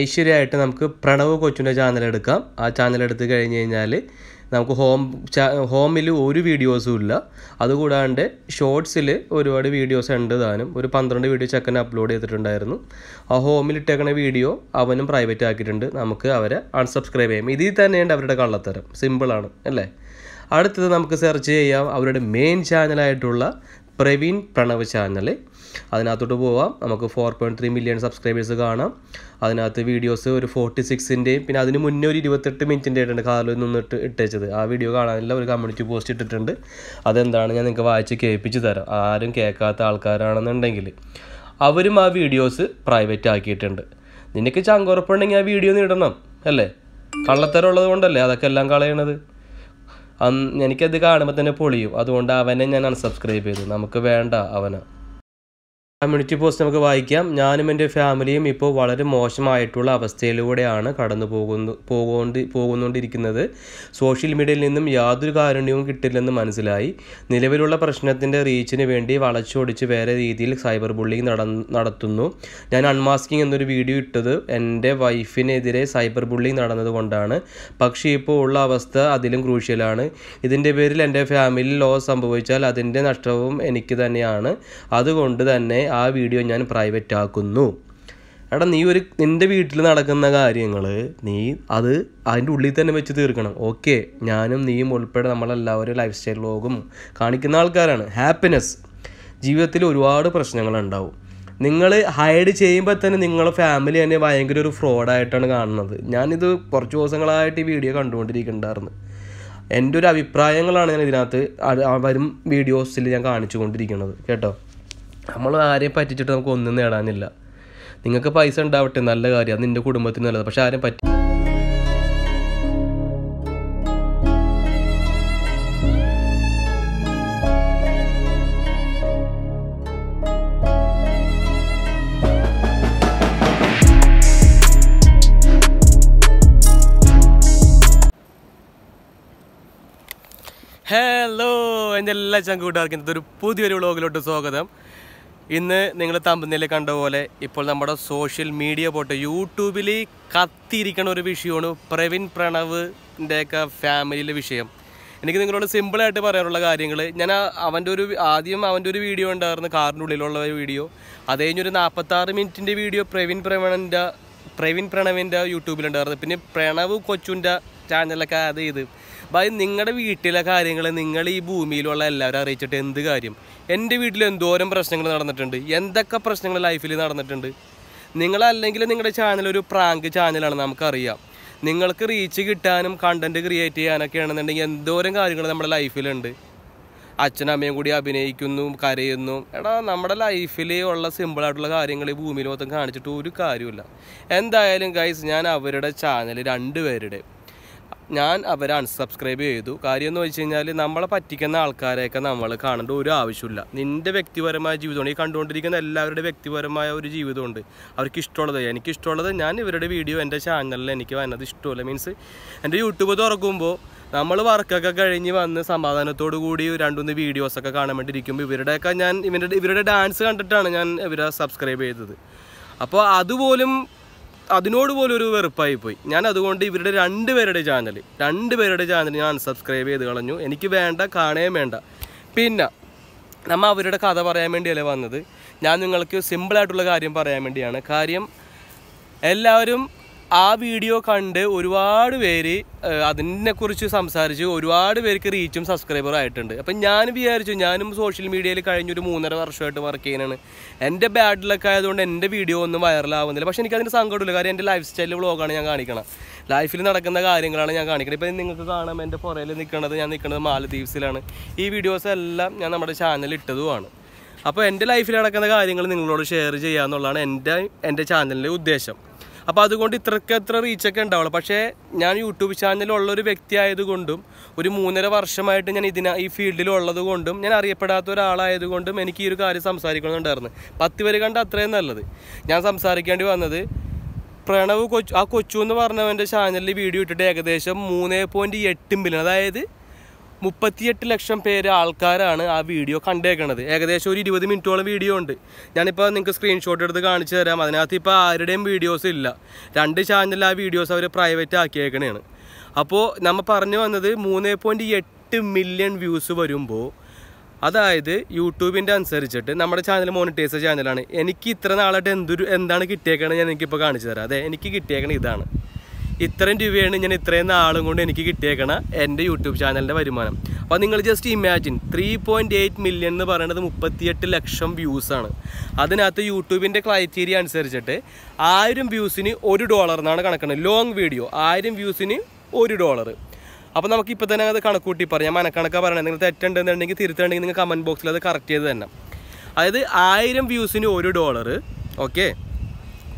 ഐശ്വര്യമായിട്ട് നമുക്ക് പ്രണവ് കൊച്ചുൻ്റെ ചാനൽ എടുക്കാം ആ ചാനൽ എടുത്തു കഴിഞ്ഞ് കഴിഞ്ഞാൽ നമുക്ക് ഹോം ഹോമിൽ ഒരു വീഡിയോസും ഇല്ല അതുകൂടാണ്ട് ഷോർട്സിൽ ഒരുപാട് വീഡിയോസ് ഉണ്ട് താനും ഒരു പന്ത്രണ്ട് വീഡിയോ ചെക്കൻ അപ്ലോഡ് ചെയ്തിട്ടുണ്ടായിരുന്നു ആ ഹോമിൽ ഇട്ടേക്കണ വീഡിയോ അവനും പ്രൈവറ്റ് ആക്കിയിട്ടുണ്ട് നമുക്ക് അവരെ അൺസബ്സ്ക്രൈബ് ചെയ്യാം ഇതിൽ തന്നെയുണ്ട് അവരുടെ കള്ളത്തരം സിമ്പിളാണ് അല്ലേ അടുത്തത് നമുക്ക് സെർച്ച് ചെയ്യാം അവരുടെ മെയിൻ ചാനലായിട്ടുള്ള പ്രവീൺ പ്രണവ് ചാനൽ അതിനകത്തോട്ട് പോവാം നമുക്ക് four point three million subscribers കാണാം അതിനകത്ത് വീഡിയോസ് ഒരു ഫോർട്ടി സിക്സിൻ്റെയും പിന്നെ അതിന് മുന്നേ ഒരു ഇരുപത്തെട്ട് മിനിറ്റിൻ്റെ ആയിട്ടുണ്ട് കാറിൽ നിന്നിട്ട് ഇട്ടേച്ചത് ആ വീഡിയോ കാണാനുള്ള ഒരു കമ്മ്യൂണിറ്റി പോസ്റ്റ് ഇട്ടിട്ടുണ്ട് അതെന്താണ് ഞാൻ നിങ്ങൾക്ക് വായിച്ച് കേൾപ്പിച്ച് തരാം ആരും കേൾക്കാത്ത ആൾക്കാരാണെന്നുണ്ടെങ്കിൽ അവരും ആ വീഡിയോസ് പ്രൈവറ്റ് ആക്കിയിട്ടുണ്ട് നിനക്ക് ചങ്കുറപ്പുണ്ടെങ്കിൽ ആ വീഡിയോ നീടണം അല്ലേ കള്ളത്തരമുള്ളത് കൊണ്ടല്ലേ അതൊക്കെ എല്ലാം കളയണത് എനിക്കത് കാണുമ്പോൾ തന്നെ പൊളിയും അതുകൊണ്ട് അവനെ ഞാൻ അൺസബ്സ്ക്രൈബ് ചെയ്തു നമുക്ക് വേണ്ട അവനെ കമ്മ്യൂണിറ്റി പോസ്റ്റ് നമുക്ക് വായിക്കാം ഞാനും എൻ്റെ ഫാമിലിയും ഇപ്പോൾ വളരെ മോശമായിട്ടുള്ള അവസ്ഥയിലൂടെയാണ് കടന്നു പോകുന്നു പോകൊണ്ട് പോകുന്നുകൊണ്ടിരിക്കുന്നത് സോഷ്യൽ മീഡിയയിൽ നിന്നും യാതൊരു കാരുണ്യവും കിട്ടില്ലെന്ന് മനസ്സിലായി നിലവിലുള്ള പ്രശ്നത്തിൻ്റെ റീച്ചിന് വേണ്ടി വളച്ചൊടിച്ച് വേറെ രീതിയിൽ സൈബർ ബുള്ളിങ് നടത്തുന്നു ഞാൻ അൺമാസ്കിംഗ് എന്നൊരു വീഡിയോ ഇട്ടത് എൻ്റെ വൈഫിനെതിരെ സൈബർ ബുള്ളിങ് നടന്നതുകൊണ്ടാണ് പക്ഷേ ഇപ്പോൾ ഉള്ള അവസ്ഥ അതിലും ക്രൂഷ്യലാണ് ഇതിൻ്റെ പേരിൽ എൻ്റെ ഫാമിലി ലോസ് സംഭവിച്ചാൽ അതിൻ്റെ നഷ്ടവും എനിക്ക് തന്നെയാണ് അതുകൊണ്ട് തന്നെ ആ വീഡിയോ ഞാൻ പ്രൈവറ്റ് ആക്കുന്നു എടാ നീ ഒരു നിൻ്റെ വീട്ടിൽ നടക്കുന്ന കാര്യങ്ങൾ നീ അത് അതിൻ്റെ ഉള്ളിൽ തന്നെ വെച്ച് തീർക്കണം ഓക്കെ ഞാനും നീയും ഉൾപ്പെടെ നമ്മളെല്ലാവരും ലൈഫ് സ്റ്റൈൽ വ്ലോഗും കാണിക്കുന്ന ആൾക്കാരാണ് ഹാപ്പിനെസ് ജീവിതത്തിൽ ഒരുപാട് പ്രശ്നങ്ങളുണ്ടാവും നിങ്ങൾ ഹൈഡ് ചെയ്യുമ്പോൾ തന്നെ നിങ്ങളെ ഫാമിലി തന്നെ ഭയങ്കര ഒരു ഫ്രോഡായിട്ടാണ് കാണുന്നത് ഞാനിത് കുറച്ച് ദിവസങ്ങളായിട്ട് ഈ വീഡിയോ കണ്ടുകൊണ്ടിരിക്കുന്നുണ്ടായിരുന്നു എൻ്റെ ഒരു അഭിപ്രായങ്ങളാണ് ഞാൻ ഇതിനകത്ത് വരും വീഡിയോസിൽ ഞാൻ കാണിച്ചു കൊണ്ടിരിക്കുന്നത് കേട്ടോ നമ്മൾ ആരെയും പറ്റിച്ചിട്ട് നമുക്ക് ഒന്നും നേടാനില്ല നിങ്ങൾക്ക് പൈസ ഉണ്ടാവട്ടെ നല്ല കാര്യം അത് നിൻ്റെ കുടുംബത്തിന് നല്ലത് പക്ഷെ ആരെയും പറ്റി ഹലോ എൻ്റെ എല്ലാ ചങ്കൂട്ടാർക്കും ഇതൊരു പുതിയൊരു വ്ളോഗിലോട്ട് സ്വാഗതം ഇന്ന് നിങ്ങൾ തമ്പനിയിൽ കണ്ട പോലെ ഇപ്പോൾ നമ്മുടെ സോഷ്യൽ മീഡിയ പോട്ട് യൂട്യൂബിൽ കത്തിയിരിക്കണ ഒരു വിഷയമാണ് പ്രവീൺ പ്രണവിൻ്റെയൊക്കെ ഫാമിലിയിലെ വിഷയം എനിക്ക് നിങ്ങളോട് സിമ്പിളായിട്ട് പറയാനുള്ള കാര്യങ്ങൾ ഞാൻ അവൻ്റെ ഒരു ആദ്യം അവൻ്റെ ഒരു വീഡിയോ ഉണ്ടായിരുന്നു കാറിൻ്റെ ഉള്ളിലുള്ള വീഡിയോ അത് കഴിഞ്ഞൊരു നാൽപ്പത്താറ് മിനിറ്റിൻ്റെ വീഡിയോ പ്രവീൺ പ്രവണൻ്റെ പ്രവീൺ പ്രണവിൻ്റെ യൂട്യൂബിലുണ്ടായിരുന്നു പിന്നെ പ്രണവ് കൊച്ചുൻ്റെ ചാനലൊക്കെ അത് ചെയ്ത് അപ്പോൾ നിങ്ങളുടെ വീട്ടിലെ കാര്യങ്ങൾ നിങ്ങൾ ഈ ഭൂമിയിലുള്ള എല്ലാവരും അറിയിച്ചിട്ട് എന്ത് കാര്യം എൻ്റെ വീട്ടിൽ എന്തോരം പ്രശ്നങ്ങൾ നടന്നിട്ടുണ്ട് എന്തൊക്കെ പ്രശ്നങ്ങൾ ലൈഫിൽ നടന്നിട്ടുണ്ട് നിങ്ങളല്ലെങ്കിൽ നിങ്ങളുടെ ചാനൽ ഒരു പ്രാങ്ക് ചാനലാണ് നമുക്കറിയാം നിങ്ങൾക്ക് റീച്ച് കിട്ടാനും കണ്ടൻറ്റ് ക്രിയേറ്റ് ചെയ്യാനൊക്കെ ആണെന്നുണ്ടെങ്കിൽ എന്തോരം കാര്യങ്ങൾ നമ്മുടെ ലൈഫിലുണ്ട് അച്ഛനമ്മയും കൂടി അഭിനയിക്കുന്നു കരയുന്നു എടാ നമ്മുടെ ലൈഫിൽ ഉള്ള സിമ്പിളായിട്ടുള്ള കാര്യങ്ങൾ ഈ ഭൂമിയിൽ മൊത്തം കാണിച്ചിട്ട് ഒരു കാര്യമില്ല എന്തായാലും ഗൈസ് ഞാൻ അവരുടെ ചാനൽ രണ്ടുപേരുടെ ഞാൻ അവരെ അൺസബ്സ്ക്രൈബ് ചെയ്തു കാര്യം എന്ന് വെച്ച് കഴിഞ്ഞാൽ നമ്മളെ പറ്റിക്കുന്ന ആൾക്കാരെയൊക്കെ നമ്മൾ കാണേണ്ട ഒരു ആവശ്യമില്ല നിൻ്റെ വ്യക്തിപരമായ ജീവിതമാണ് ഈ കണ്ടുകൊണ്ടിരിക്കുന്ന എല്ലാവരുടെ വ്യക്തിപരമായ ഒരു ജീവിതമുണ്ട് അവർക്ക് ഇഷ്ടമുള്ളത് എനിക്ക് ഇഷ്ടമുള്ളത് ഞാൻ ഇവരുടെ വീഡിയോ എൻ്റെ ചാനലിൽ എനിക്ക് വന്നത് ഇഷ്ടമല്ല മീൻസ് എൻ്റെ യൂട്യൂബ് തുറക്കുമ്പോൾ നമ്മൾ വർക്കൊക്കെ കഴിഞ്ഞ് വന്ന് സമാധാനത്തോടു കൂടി രണ്ടുമൂന്ന് വീഡിയോസൊക്കെ കാണാൻ വേണ്ടി ഇരിക്കുമ്പോൾ ഇവരുടെയൊക്കെ ഞാൻ ഇവരുടെ ഇവരുടെ ഡാൻസ് കണ്ടിട്ടാണ് ഞാൻ ഇവരെ സബ്സ്ക്രൈബ് ചെയ്തത് അപ്പോൾ അതുപോലും അതിനോട് പോലും ഒരു വെറുപ്പായി പോയി ഞാൻ അതുകൊണ്ട് ഇവരുടെ രണ്ട് പേരുടെ ചാനൽ രണ്ട് പേരുടെ ചാനൽ ഞാൻ സബ്സ്ക്രൈബ് ചെയ്ത് കളഞ്ഞു എനിക്ക് വേണ്ട കാണുകയും വേണ്ട പിന്നെ നമ്മൾ അവരുടെ കഥ പറയാൻ വേണ്ടിയല്ലേ വന്നത് ഞാൻ നിങ്ങൾക്ക് സിമ്പിളായിട്ടുള്ള കാര്യം പറയാൻ വേണ്ടിയാണ് കാര്യം എല്ലാവരും ആ വീഡിയോ കണ്ട് ഒരുപാട് പേര് അതിനെക്കുറിച്ച് സംസാരിച്ച് ഒരുപാട് പേർക്ക് റീച്ചും സബ്സ്ക്രൈബറും ആയിട്ടുണ്ട് അപ്പം ഞാൻ വിചാരിച്ചു ഞാനും സോഷ്യൽ മീഡിയയിൽ കഴിഞ്ഞൊരു മൂന്നര വർഷമായിട്ട് വർക്ക് ചെയ്യുന്നതാണ് എൻ്റെ ബാഡ് ലക്ക് ആയതുകൊണ്ട് എൻ്റെ വീഡിയോ ഒന്നും വൈറലാവുന്നില്ല പക്ഷേ എനിക്കതിന് സങ്കടമില്ല കാര്യം എൻ്റെ ലൈഫ് സ്റ്റൈൽ വ്ളോഗാണ് ഞാൻ കാണിക്കണം ലൈഫിൽ നടക്കുന്ന കാര്യങ്ങളാണ് ഞാൻ കാണിക്കുന്നത് ഇപ്പം നിങ്ങൾക്ക് കാണാം എൻ്റെ പുറയിൽ നിൽക്കുന്നത് ഞാൻ നിൽക്കുന്നത് മാലദ്വീപ്സിലാണ് ഈ വീഡിയോസ് എല്ലാം ഞാൻ നമ്മുടെ ചാനൽ ഇട്ടതുമാണ് അപ്പോൾ എൻ്റെ ലൈഫിൽ നടക്കുന്ന കാര്യങ്ങൾ നിങ്ങളോട് ഷെയർ ചെയ്യുക എന്നുള്ളതാണ് എൻ്റെ എൻ്റെ ചാനലിൻ്റെ ഉദ്ദേശം അപ്പോൾ അതുകൊണ്ട് ഇത്രയ്ക്ക് എത്ര റീച്ചൊക്കെ ഉണ്ടാവുള്ളൂ പക്ഷേ ഞാൻ യൂട്യൂബ് ചാനലിലുള്ള ഒരു വ്യക്തി ആയതുകൊണ്ടും ഒരു മൂന്നര വർഷമായിട്ട് ഞാൻ ഇതിന ഈ ഫീൽഡിലുള്ളത് കൊണ്ടും ഞാൻ അറിയപ്പെടാത്ത ഒരാളായതുകൊണ്ടും എനിക്ക് ഈ ഒരു കാര്യം സംസാരിക്കണമെന്നുണ്ടായിരുന്നു പത്ത് പേര് കണ്ട അത്രയും നല്ലത് ഞാൻ സംസാരിക്കേണ്ടി വന്നത് പ്രണവ് കൊച്ചു ആ കൊച്ചു എന്ന് പറഞ്ഞവൻ്റെ ചാനലിൽ വീഡിയോ ഇട്ടിട്ട് ഏകദേശം മൂന്ന് പോയിൻറ്റ് എട്ട് മില്യൺ അതായത് മുപ്പത്തിയെട്ട് ലക്ഷം പേര് ആൾക്കാരാണ് ആ വീഡിയോ കണ്ടേക്കണത് ഏകദേശം ഒരു ഇരുപത് മിനിറ്റോളം വീഡിയോ ഉണ്ട് ഞാനിപ്പോൾ നിങ്ങൾക്ക് സ്ക്രീൻഷോട്ട് എടുത്ത് കാണിച്ചു തരാം അതിനകത്ത് ഇപ്പോൾ ആരുടെയും വീഡിയോസ് ഇല്ല രണ്ട് ചാനലിൽ ആ വീഡിയോസ് അവർ പ്രൈവറ്റ് ആക്കിയേക്കണേണ് അപ്പോൾ നമ്മൾ പറഞ്ഞു വന്നത് മൂന്ന് പോയിൻറ്റ് എട്ട് മില്യൺ വ്യൂസ് വരുമ്പോൾ അതായത് യൂട്യൂബിൻ്റെ അനുസരിച്ചിട്ട് നമ്മുടെ ചാനൽ മോണിറ്റൈസ് ചാനലാണ് എനിക്ക് ഇത്ര നാളായിട്ട് എന്തൊരു എന്താണ് കിട്ടിയേക്കണത് ഞാൻ എനിക്കിപ്പോൾ കാണിച്ചു തരാം അതെ എനിക്ക് കിട്ടിയേക്കണ ഇതാണ് ഇത്രയും രൂപയാണ് ഞാൻ ഇത്രയും നാളും കൊണ്ട് എനിക്ക് കിട്ടിയേക്കണ എൻ്റെ യൂട്യൂബ് ചാനലിൻ്റെ വരുമാനം അപ്പോൾ നിങ്ങൾ just imagine three point eight million എന്ന് പറയുന്നത് മുപ്പത്തിയെട്ട് ലക്ഷം വ്യൂസാണ് അതിനകത്ത് യൂട്യൂബിൻ്റെ ക്രൈറ്റീരിയ അനുസരിച്ചിട്ട് ആയിരം വ്യൂസിന് ഒരു ഡോളർ എന്നാണ് കണക്കുന്നത് ലോങ് വീഡിയോ ആയിരം വ്യൂസിന് ഒരു ഡോളർ അപ്പോൾ നമുക്ക് ഇപ്പോൾ തന്നെ അത് കണക്കൂട്ടി പറയാം മനക്കണക്കാണ് പറയണത് നിങ്ങൾ തെറ്റുണ്ടെന്നുണ്ടെങ്കിൽ തിരുത്തുണ്ടെങ്കിൽ നിങ്ങൾ കമൻറ്റ് ബോക്സിൽ അത് കറക്റ്റ് ചെയ്ത് തന്നെ അതായത് ആയിരം വ്യൂസിന് ഒരു ഡോളർ ഓക്കെ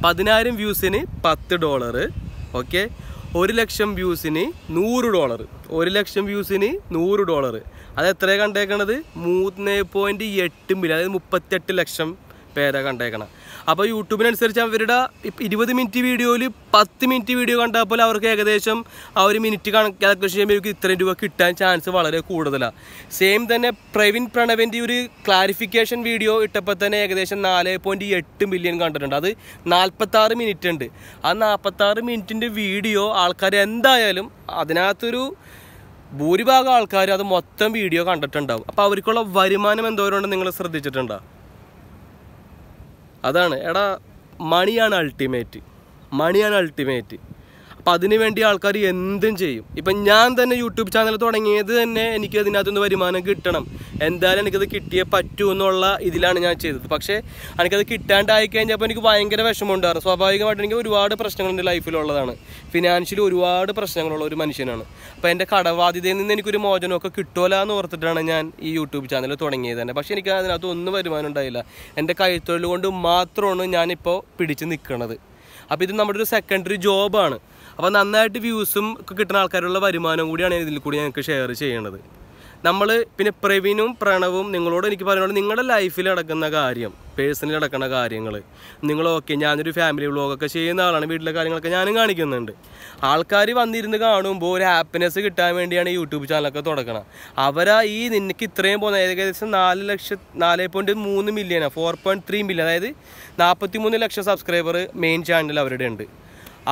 പതിനായിരം വ്യൂസിന് പത്ത് ഡോളറ് ഓക്കെ ഒരു ലക്ഷം വ്യൂസിന് നൂറ് ഡോളർ ഒരു ലക്ഷം വ്യൂസിന് നൂറ് ഡോളർ അത് എത്രയാണ് കണ്ടേക്കണത് മൂന്ന് പോയിൻറ്റ് എട്ട് മില്യൺ അതായത് മുപ്പത്തെട്ട് ലക്ഷം പേര കണ്ടേക്കണം അപ്പോൾ യൂട്യൂബിനനുസരിച്ച് അവരുടെ ഇരുപത് മിനിറ്റ് വീഡിയോയിൽ പത്ത് മിനിറ്റ് വീഡിയോ കണ്ടാൽ പോലും അവർക്ക് ഏകദേശം ആ ഒരു മിനിറ്റ് കാൽക്കുലേഷൻ ചെയ്യുമ്പോൾ ഇവർക്ക് ഇത്രയും രൂപ കിട്ടാൻ ചാൻസ് വളരെ കൂടുതലാണ് സെയിം തന്നെ പ്രവീൺ പ്രണവിൻ്റെ ഒരു ക്ലാരിഫിക്കേഷൻ വീഡിയോ ഇട്ടപ്പോൾ തന്നെ ഏകദേശം നാല് പോയിൻറ്റ് എട്ട് മില്യൺ കണ്ടിട്ടുണ്ട് അത് നാൽപ്പത്താറ് മിനിറ്റ് ഉണ്ട് ആ നാൽപ്പത്താറ് മിനിറ്റിൻ്റെ വീഡിയോ ആൾക്കാർ എന്തായാലും അതിനകത്തൊരു ഭൂരിഭാഗം ആൾക്കാർ അത് മൊത്തം വീഡിയോ കണ്ടിട്ടുണ്ടാവും അപ്പോൾ അവർക്കുള്ള വരുമാനം എന്തോരം നിങ്ങൾ ശ്രദ്ധിച്ചിട്ടുണ്ടോ അതാണ് എടാ മണിയാണ് അൾട്ടിമേറ്റ് മണിയാണ് അൾട്ടിമേറ്റ് അപ്പം വേണ്ടി ആൾക്കാർ എന്തും ചെയ്യും ഇപ്പം ഞാൻ തന്നെ യൂട്യൂബ് ചാനൽ തുടങ്ങിയത് തന്നെ എനിക്ക് അതിനകത്തുനിന്ന് വരുമാനം കിട്ടണം എന്തായാലും എനിക്കത് കിട്ടിയേ പറ്റൂ എന്നുള്ള ഇതിലാണ് ഞാൻ ചെയ്തത് പക്ഷേ എനിക്കത് കിട്ടാണ്ടായി കഴിഞ്ഞപ്പോൾ എനിക്ക് ഭയങ്കര വിഷമമുണ്ടായിരുന്നു സ്വാഭാവികമായിട്ട് എനിക്ക് ഒരുപാട് പ്രശ്നങ്ങൾ എൻ്റെ ലൈഫിലുള്ളതാണ് ഫിനാൻഷ്യലി ഒരുപാട് പ്രശ്നങ്ങളുള്ള ഒരു മനുഷ്യനാണ് അപ്പോൾ എൻ്റെ കടബാധ്യതയിൽ നിന്ന് എനിക്കൊരു മോചനമൊക്കെ കിട്ടുമല്ല എന്ന് ഓർത്തിട്ടാണ് ഞാൻ ഈ യൂട്യൂബ് ചാനൽ തുടങ്ങിയത് തന്നെ പക്ഷേ എനിക്ക് അതിനകത്ത് ഒന്നും വരുമാനം ഉണ്ടായില്ല എൻ്റെ കൈത്തൊഴിൽ കൊണ്ട് മാത്രമാണ് ഞാനിപ്പോൾ പിടിച്ച് നിൽക്കുന്നത് അപ്പോൾ ഇത് നമ്മുടെ ഒരു സെക്കൻഡറി ജോബാണ് അപ്പോൾ നന്നായിട്ട് വ്യൂസും ഒക്കെ കിട്ടുന്ന ആൾക്കാരുള്ള വരുമാനം കൂടിയാണ് ഇതിൽ കൂടി ഞങ്ങൾക്ക് ഷെയർ ചെയ്യണത് നമ്മൾ പിന്നെ പ്രവീണും പ്രണവും നിങ്ങളോട് എനിക്ക് പറയുന്നത് നിങ്ങളുടെ ലൈഫിൽ നടക്കുന്ന കാര്യം പേഴ്സണലി നടക്കുന്ന കാര്യങ്ങൾ നിങ്ങളൊക്കെ ഞാനൊരു ഫാമിലി വ്ളോഗൊക്കെ ചെയ്യുന്ന ആളാണ് വീട്ടിലെ കാര്യങ്ങളൊക്കെ ഞാനും കാണിക്കുന്നുണ്ട് ആൾക്കാർ വന്നിരുന്ന് കാണുമ്പോൾ ഒരു ഹാപ്പിനെസ് കിട്ടാൻ വേണ്ടിയാണ് യൂട്യൂബ് ചാനലൊക്കെ തുടങ്ങണം അവരാ ഈ നിനക്ക് ഇത്രയും പോകുന്ന ഏകദേശം നാല് ലക്ഷം നാല് പോയിൻറ്റ് മൂന്ന് മില്യനാണ് ഫോർ പോയിൻറ്റ് ത്രീ മില്യൺ അതായത് നാൽപ്പത്തി മൂന്ന് ലക്ഷം സബ്സ്ക്രൈബർ മെയിൻ ചാനൽ അവരുടെ ഉണ്ട്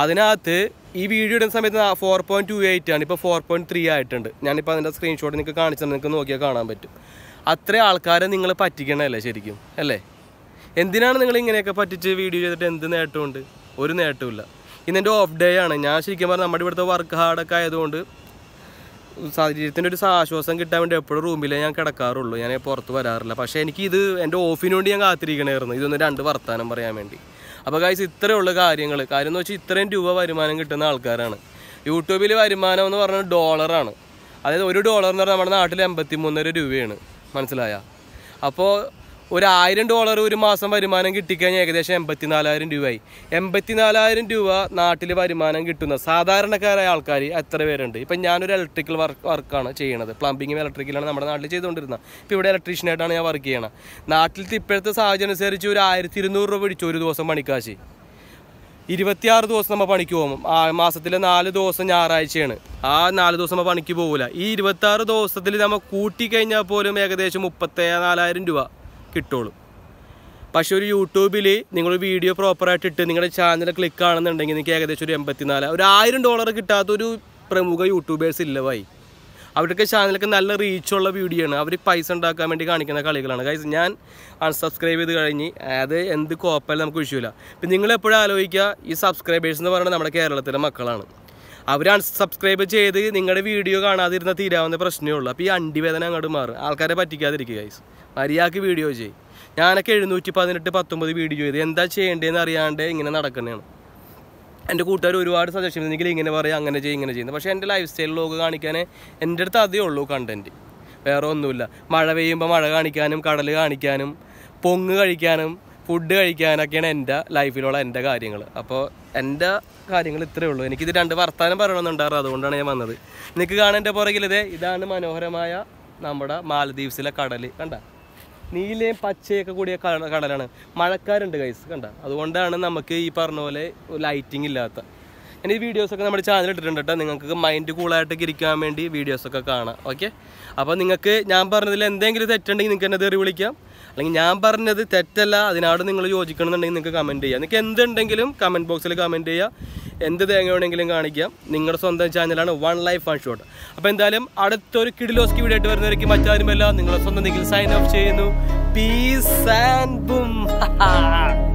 അതിനകത്ത് ഈ വീഡിയോ ഇടുന്ന സമയത്ത് ഫോർ പോയിന്റ് ടു എയ്റ്റ് ആണ് ഇപ്പോൾ ഫോർ പോയിന്റ് ത്രീ ആയിട്ടുണ്ട് ഞാനിപ്പോൾ അതിൻ്റെ സ്ക്രീൻഷോട്ട് നിങ്ങൾക്ക് കാണിച്ചാൽ നിങ്ങൾക്ക് നോക്കിയാൽ കാണാൻ പറ്റും അത്രയും ആൾക്കാരെ നിങ്ങൾ പറ്റിക്കണമല്ലേ ശരിക്കും അല്ലേ എന്തിനാണ് നിങ്ങൾ ഇങ്ങനെയൊക്കെ പറ്റിച്ച് വീഡിയോ ചെയ്തിട്ട് എന്ത് നേട്ടമുണ്ട് ഒരു നേട്ടമില്ല ഇന്നെൻ്റെ ഓഫ് ഡേ ആണ് ഞാൻ ശരിക്കും പറഞ്ഞാൽ നമ്മുടെ ഇവിടുത്തെ വർക്ക് ഹാർഡൊക്കെ ആയതുകൊണ്ട് ശരീരത്തിൻ്റെ ഒരു ആശ്വാസം കിട്ടാൻ വേണ്ടി എപ്പോഴും റൂമിലേ ഞാൻ കിടക്കാറുള്ളൂ ഞാൻ പുറത്ത് വരാറില്ല പക്ഷേ എനിക്കിത് എൻ്റെ ഓഫിന് വേണ്ടി ഞാൻ കാത്തിരിക്കണമായിരുന്നു ഇതൊന്ന് രണ്ട് വർത്തമാനം പറയാൻ വേണ്ടി അപ്പോൾ കാഴ്ച ഇത്രയുള്ള കാര്യങ്ങൾ കാര്യം എന്ന് വെച്ചാൽ ഇത്രയും രൂപ വരുമാനം കിട്ടുന്ന ആൾക്കാരാണ് യൂട്യൂബിൽ വരുമാനം എന്ന് പറഞ്ഞാൽ ഡോളറാണ് അതായത് ഒരു ഡോളർ എന്ന് പറഞ്ഞാൽ നമ്മുടെ നാട്ടിൽ എൺപത്തി മൂന്നര രൂപയാണ് മനസ്സിലായ അപ്പോൾ ഒരു ആയിരം ഡോളർ ഒരു മാസം വരുമാനം കിട്ടിക്കഴിഞ്ഞാൽ ഏകദേശം എൺപത്തിനാലായിരം രൂപയായി എൺപത്തിനാലായിരം രൂപ നാട്ടിൽ വരുമാനം കിട്ടുന്ന സാധാരണക്കാരായ ആൾക്കാർ എത്ര പേരുണ്ട് ഇപ്പം ഞാനൊരു ഇലക്ട്രിക്കൽ വർക്ക് വർക്കാണ് ചെയ്യണത് പ്ലംബിങ്ങും ഇലക്ട്രിക്കലാണ് നമ്മുടെ നാട്ടിൽ ചെയ്തുകൊണ്ടിരുന്നത് ഇപ്പോൾ ഇവിടെ ഇലക്ട്രീഷ്യനായിട്ടാണ് ഞാൻ വർക്ക് ചെയ്യണത് നാട്ടിലത്തെ ഇപ്പോഴത്തെ സാഹചര്യം അനുസരിച്ച് ഒരു ആയിരത്തി ഇരുന്നൂറ് രൂപ പിടിച്ചു ഒരു ദിവസം പണിക്കാശ് ഇരുപത്തിയാറ് ദിവസം നമ്മൾ പണിക്ക് പോകും ആ മാസത്തിലെ നാല് ദിവസം ഞായറാഴ്ചയാണ് ആ നാല് ദിവസം നമ്മൾ പണിക്ക് പോകില്ല ഈ ആറ് ദിവസത്തിൽ നമ്മൾ കൂട്ടി കഴിഞ്ഞാൽ പോലും ഏകദേശം മുപ്പത്തേ നാലായിരം രൂപ കിട്ടുള്ളൂ പക്ഷേ ഒരു യൂട്യൂബിൽ നിങ്ങൾ വീഡിയോ പ്രോപ്പറായിട്ട് ഇട്ട് നിങ്ങളുടെ ചാനൽ ക്ലിക്ക് ആണെന്നുണ്ടെങ്കിൽ നിങ്ങൾക്ക് ഏകദേശം ഒരു എൺപത്തിനാല് ഒരു ആയിരം ഡോളർ കിട്ടാത്തൊരു പ്രമുഖ യൂട്യൂബേഴ്സ് ഇല്ല വൈ അവർക്ക് ചാനലൊക്കെ നല്ല റീച്ചുള്ള വീഡിയോ ആണ് അവർ പൈസ ഉണ്ടാക്കാൻ വേണ്ടി കാണിക്കുന്ന കളികളാണ് കാര്യം ഞാൻ അൺസബ്സ്ക്രൈബ് ചെയ്ത് കഴിഞ്ഞ് അത് എന്ത് കോപ്പല്ല നമുക്ക് വിഷയമില്ല ഇപ്പം നിങ്ങളെപ്പോഴും ആലോചിക്കുക ഈ സബ്സ്ക്രൈബേഴ്സ് എന്ന് പറയുന്നത് നമ്മുടെ കേരളത്തിലെ മക്കളാണ് അവർ സബ്സ്ക്രൈബ് ചെയ്ത് നിങ്ങളുടെ വീഡിയോ കാണാതിരുന്ന തീരാവുന്ന പ്രശ്നമേ ഉള്ളൂ അപ്പോൾ ഈ അണ്ടിവേദന അങ്ങോട്ട് മാറും ആൾക്കാരെ പറ്റിക്കാതിരിക്കുക ഗൈസ് മര്യാദക്ക് വീഡിയോ ചെയ്യും ഞാനൊക്കെ എഴുന്നൂറ്റി പതിനെട്ട് പത്തൊമ്പത് വീഡിയോ ചെയ്ത് എന്താ ചെയ്യേണ്ടതെന്ന് അറിയാണ്ട് ഇങ്ങനെ നടക്കുന്നതാണ് എൻ്റെ കൂട്ടുകാർ ഒരുപാട് സജഷൻ ഉണ്ടെങ്കിൽ ഇങ്ങനെ പറയും അങ്ങനെ ചെയ്യും ഇങ്ങനെ ചെയ്യുന്നത് പക്ഷേ എൻ്റെ ലൈഫ് സ്റ്റൈൽ ലോഗ് കാണിക്കാൻ എൻ്റെ അടുത്ത് അതേ ഉള്ളൂ കണ്ടൻറ്റ് വേറെ ഒന്നുമില്ല മഴ പെയ്യുമ്പോൾ മഴ കാണിക്കാനും കടൽ കാണിക്കാനും പൊങ്ങ് കഴിക്കാനും ഫുഡ് കഴിക്കാനൊക്കെയാണ് എൻ്റെ ലൈഫിലുള്ള എൻ്റെ കാര്യങ്ങൾ അപ്പോൾ എൻ്റെ കാര്യങ്ങൾ ഇത്രയേ ഉള്ളൂ എനിക്കിത് രണ്ട് വർത്തമാനം പറയണമെന്നുണ്ടായിരുന്നു അതുകൊണ്ടാണ് ഞാൻ വന്നത് നിനക്ക് കാണേണ്ട പുറകിലത് ഇതാണ് മനോഹരമായ നമ്മുടെ മാലദ്വീപ്സിലെ കടൽ കണ്ട നീലയും പച്ചയൊക്കെ കൂടിയ കടലാണ് മഴക്കാരുണ്ട് കൈസ് കണ്ട അതുകൊണ്ടാണ് നമുക്ക് ഈ പറഞ്ഞ പോലെ ലൈറ്റിംഗ് ഇല്ലാത്ത ഇനി വീഡിയോസൊക്കെ നമ്മുടെ ചാനൽ ഇട്ടിട്ടുണ്ട് കേട്ടോ നിങ്ങൾക്ക് മൈൻഡ് കൂളായിട്ടൊക്കെ ഇരിക്കാൻ വേണ്ടി വീഡിയോസൊക്കെ കാണാം ഓക്കെ അപ്പോൾ നിങ്ങൾക്ക് ഞാൻ പറഞ്ഞതിൽ എന്തെങ്കിലും തെറ്റുണ്ടെങ്കിൽ നിങ്ങൾക്ക് എന്നെ തെറി വിളിക്കാം അല്ലെങ്കിൽ ഞാൻ പറഞ്ഞത് തെറ്റല്ല അതിനോട് നിങ്ങൾ യോജിക്കണമെന്നുണ്ടെങ്കിൽ നിങ്ങൾക്ക് കമൻറ്റ് ചെയ്യാം നിങ്ങൾക്ക് എന്തുണ്ടെങ്കിലും കമൻറ്റ് ബോക്സിൽ കമൻറ്റ് ചെയ്യുക എന്ത് തേങ്ങ വേണമെങ്കിലും കാണിക്കാം നിങ്ങളുടെ സ്വന്തം ചാനലാണ് വൺ ലൈഫ് വൺ ഷോട്ട് അപ്പോൾ എന്തായാലും അടുത്തൊരു കിഡിലോസ്കി വീഡിയോ ആയിട്ട് വരുന്നവർക്ക് മറ്റാരുമല്ല നിങ്ങളുടെ സ്വന്തം നിങ്ങൾ സൈൻ ഓഫ് ചെയ്യുന്നു പീസ് ആൻഡ് ബും